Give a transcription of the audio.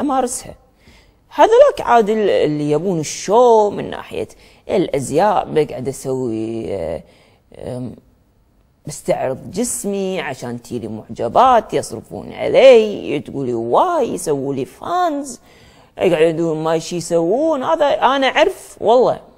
أمارسها هذولاك عاد اللي يبون الشو من ناحية الأزياء بقعد أسوي بستعرض جسمي عشان تيلي معجبات يصرفون علي تقولي واي يسووا لي فانز يقعدون ما شي يسوون هذا أنا أعرف والله